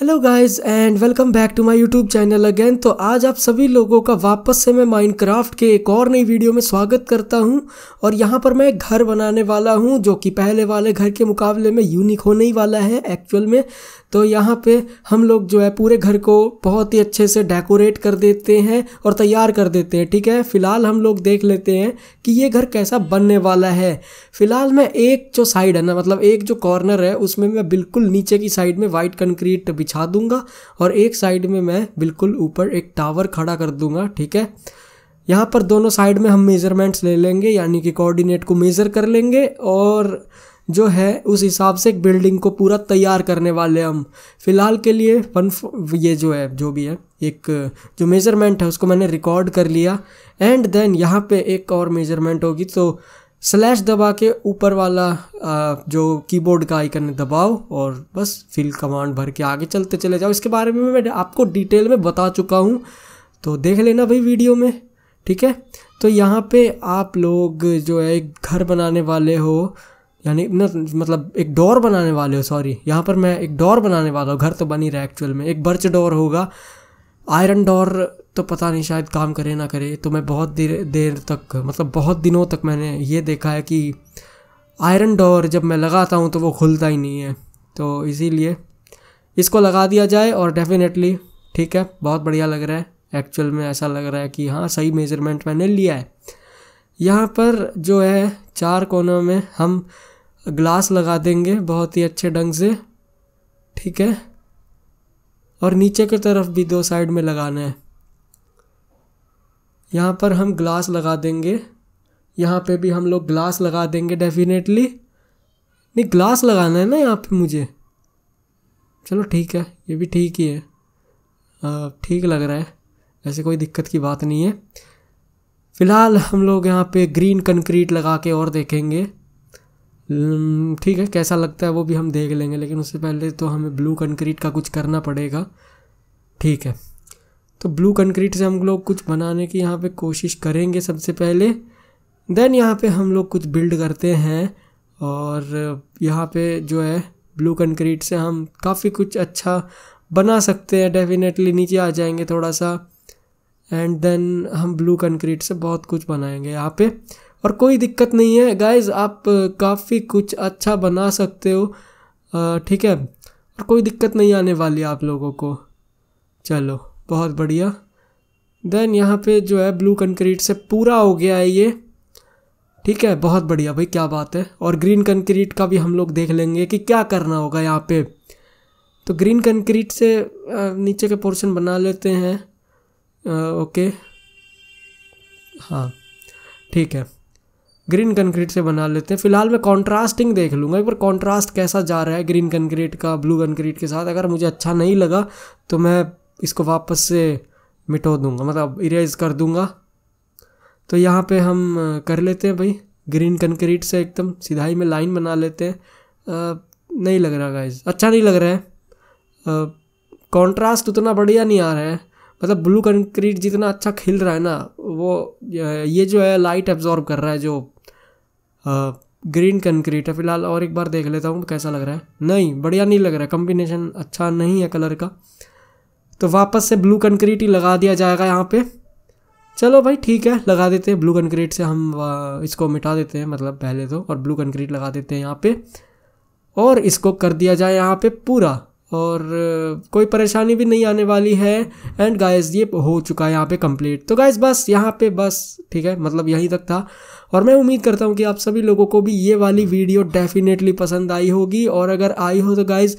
hello guys and welcome back to my YouTube channel again तो आज आप सभी लोगों का वापस से मैं माइनक्राफ्ट के एक और नई वीडियो में स्वागत करता हूं और यहां पर मैं घर बनाने वाला हूं जो कि पहले वाले घर के मुकाबले में यूनिक होने ही वाला है एक्चुअल में तो यहाँ पे हम लोग जो है पूरे घर को बहुत ही अच्छे से डेकोरेट कर देते हैं और तैयार कर देते हैं ठीक है फ़िलहाल हम लोग देख लेते हैं कि ये घर कैसा बनने वाला है फ़िलहाल मैं एक जो साइड है ना मतलब एक जो कॉर्नर है उसमें मैं बिल्कुल नीचे की साइड में वाइट कंक्रीट बिछा दूंगा और एक साइड में मैं बिल्कुल ऊपर एक टावर खड़ा कर दूंगा ठीक है यहाँ पर दोनों साइड में हम मेज़रमेंट्स ले लेंगे यानी कि कोऑर्डिनेट को मेज़र कर लेंगे और जो है उस हिसाब से एक बिल्डिंग को पूरा तैयार करने वाले हम फ़िलहाल के लिए वन ये जो है जो भी है एक जो मेज़रमेंट है उसको मैंने रिकॉर्ड कर लिया एंड देन यहाँ पे एक और मेज़रमेंट होगी तो स्लैश दबा के ऊपर वाला आ, जो कीबोर्ड का आइकन है दबाओ और बस फिल कमांड भर के आगे चलते चले जाओ इसके बारे में मैं आपको डिटेल में बता चुका हूँ तो देख लेना भाई वीडियो में ठीक है तो यहाँ पे आप लोग जो है एक घर बनाने वाले हो यानी मतलब एक डोर बनाने वाले हो सॉरी यहाँ पर मैं एक डोर बनाने वाला हूँ घर तो बनी रहा है एक्चुअल में एक बर्च डोर होगा आयरन डोर तो पता नहीं शायद काम करे ना करे तो मैं बहुत देर देर तक मतलब बहुत दिनों तक मैंने ये देखा है कि आयरन डोर जब मैं लगाता हूँ तो वो खुलता ही नहीं है तो इसीलिए इसको लगा दिया जाए और डेफिनेटली ठीक है बहुत बढ़िया लग रहा है एक्चुअल में ऐसा लग रहा है कि हाँ सही मेजरमेंट मैंने लिया है यहाँ पर जो है चार कोनों में हम ग्लास लगा देंगे बहुत ही अच्छे ढंग से ठीक है और नीचे की तरफ भी दो साइड में लगाना है यहाँ पर हम ग्लास लगा देंगे यहाँ पे भी हम लोग ग्लास लगा देंगे डेफिनेटली नहीं ग्लास लगाना है ना यहाँ पे मुझे चलो ठीक है ये भी ठीक ही है ठीक लग रहा है ऐसे कोई दिक्कत की बात नहीं है फ़िलहाल हम लोग यहाँ पे ग्रीन कंक्रीट लगा के और देखेंगे हम्म, ठीक है कैसा लगता है वो भी हम देख लेंगे लेकिन उससे पहले तो हमें ब्लू कंक्रीट का कुछ करना पड़ेगा ठीक है तो ब्लू कंक्रीट से हम लोग कुछ बनाने की यहाँ पे कोशिश करेंगे सबसे पहले देन यहाँ पे हम लोग कुछ बिल्ड करते हैं और यहाँ पे जो है ब्लू कंक्रीट से हम काफ़ी कुछ अच्छा बना सकते हैं डेफिनेटली नीचे आ जाएंगे थोड़ा सा एंड देन हम ब्लू कंक्रीट से बहुत कुछ बनाएंगे यहाँ पे और कोई दिक्कत नहीं है गाइज आप काफ़ी कुछ अच्छा बना सकते हो ठीक है और कोई दिक्कत नहीं आने वाली आप लोगों को चलो बहुत बढ़िया देन यहाँ पे जो है ब्लू कंक्रीट से पूरा हो गया है ये ठीक है बहुत बढ़िया भाई क्या बात है और ग्रीन कंक्रीट का भी हम लोग देख लेंगे कि क्या करना होगा यहाँ पे तो ग्रीन कंक्रीट से नीचे के पोर्शन बना लेते हैं आ, ओके हाँ ठीक है ग्रीन कंक्रीट से बना लेते हैं फिलहाल मैं कॉन्ट्रास्टिंग देख लूँगा एक बार कॉन्ट्रास्ट कैसा जा रहा है ग्रीन कंक्रीट का ब्लू कंक्रीट के साथ अगर मुझे अच्छा नहीं लगा तो मैं इसको वापस से मिटो दूंगा मतलब इरेज कर दूंगा तो यहाँ पे हम कर लेते हैं भाई ग्रीन कंक्रीट से एकदम सिधाई में लाइन बना लेते हैं आ, नहीं लग रहा गाइज अच्छा नहीं लग रहा है कॉन्ट्रास्ट उतना बढ़िया नहीं आ रहा है मतलब ब्लू कंक्रीट जितना अच्छा खिल रहा है ना वो ये जो है लाइट एब्जॉर्ब कर रहा है जो आ, ग्रीन कंक्रीट है फिलहाल और एक बार देख लेता हूँ कैसा लग रहा है नहीं बढ़िया नहीं लग रहा है कॉम्बिनेशन अच्छा नहीं है कलर का तो वापस से ब्लू कंक्रीट ही लगा दिया जाएगा यहाँ पे चलो भाई ठीक है लगा देते हैं ब्लू कंक्रीट से हम इसको मिटा देते हैं मतलब पहले तो और ब्लू कंक्रीट लगा देते हैं यहाँ पे और इसको कर दिया जाए यहाँ पे पूरा और कोई परेशानी भी नहीं आने वाली है एंड गाइस ये हो चुका है यहाँ पे कंप्लीट तो गाइस बस यहाँ पे बस ठीक है मतलब यहीं तक था और मैं उम्मीद करता हूँ कि आप सभी लोगों को भी ये वाली वीडियो डेफिनेटली पसंद आई होगी और अगर आई हो तो गाइस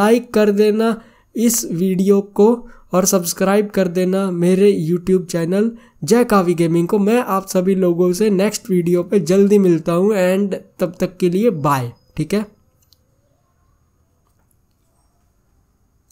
लाइक कर देना इस वीडियो को और सब्सक्राइब कर देना मेरे यूट्यूब चैनल जय कावी गेमिंग को मैं आप सभी लोगों से नेक्स्ट वीडियो पे जल्दी मिलता हूँ एंड तब तक के लिए बाय ठीक है